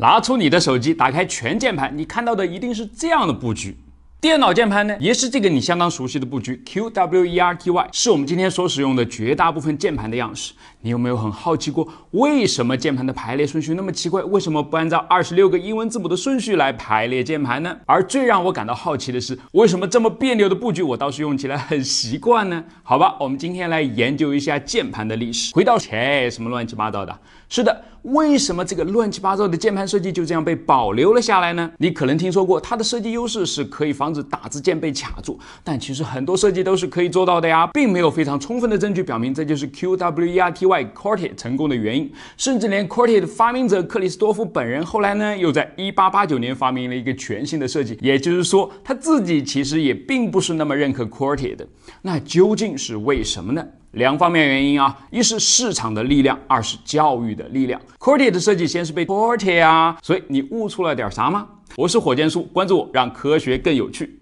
拿出你的手机，打开全键盘，你看到的一定是这样的布局。电脑键盘呢，也是这个你相当熟悉的布局。Q W E R T Y 是我们今天所使用的绝大部分键盘的样式。你有没有很好奇过，为什么键盘的排列顺序那么奇怪？为什么不按照二十六个英文字母的顺序来排列键盘呢？而最让我感到好奇的是，为什么这么别扭的布局，我倒是用起来很习惯呢？好吧，我们今天来研究一下键盘的历史。回到前什么乱七八糟的？是的。为什么这个乱七八糟的键盘设计就这样被保留了下来呢？你可能听说过它的设计优势是可以防止打字键被卡住，但其实很多设计都是可以做到的呀，并没有非常充分的证据表明这就是 Q W E R T Y Corte 成功的原因。甚至连 Corte 的发明者克里斯多夫本人后来呢，又在1889年发明了一个全新的设计，也就是说他自己其实也并不是那么认可 Corte 的。那究竟是为什么呢？两方面原因啊，一是市场的力量，二是教育的力量。c o r t y 的设计先是被 c o r t y 啊，所以你悟出了点啥吗？我是火箭叔，关注我，让科学更有趣。